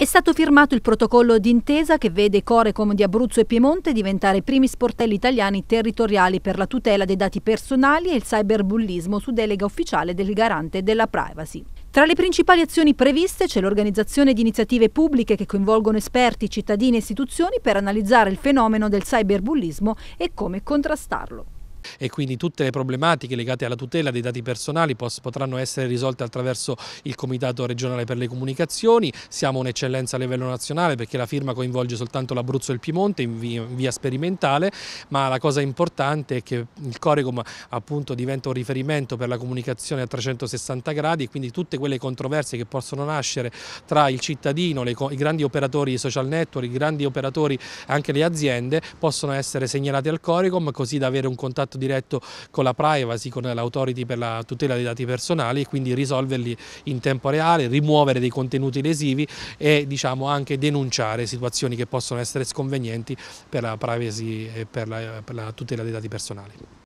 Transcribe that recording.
È stato firmato il protocollo d'intesa che vede Corecom di Abruzzo e Piemonte diventare i primi sportelli italiani territoriali per la tutela dei dati personali e il cyberbullismo su delega ufficiale del garante della privacy. Tra le principali azioni previste c'è l'organizzazione di iniziative pubbliche che coinvolgono esperti, cittadini e istituzioni per analizzare il fenomeno del cyberbullismo e come contrastarlo e quindi tutte le problematiche legate alla tutela dei dati personali potranno essere risolte attraverso il Comitato regionale per le comunicazioni, siamo un'eccellenza a livello nazionale perché la firma coinvolge soltanto l'Abruzzo e il Piemonte in via, sperimentale, ma la cosa importante è che il Corecom appunto diventa un riferimento per la comunicazione a 360 gradi e quindi tutte quelle controversie che possono nascere tra il cittadino, i grandi operatori social network, i grandi operatori anche le aziende possono essere segnalate al Corecom così da avere un contatto contatto diretto con la privacy, con l'autority per la tutela dei dati personali e quindi risolverli in tempo reale, rimuovere dei contenuti lesivi e diciamo, anche denunciare situazioni che possono essere sconvenienti per la privacy e per la, per la tutela dei dati personali.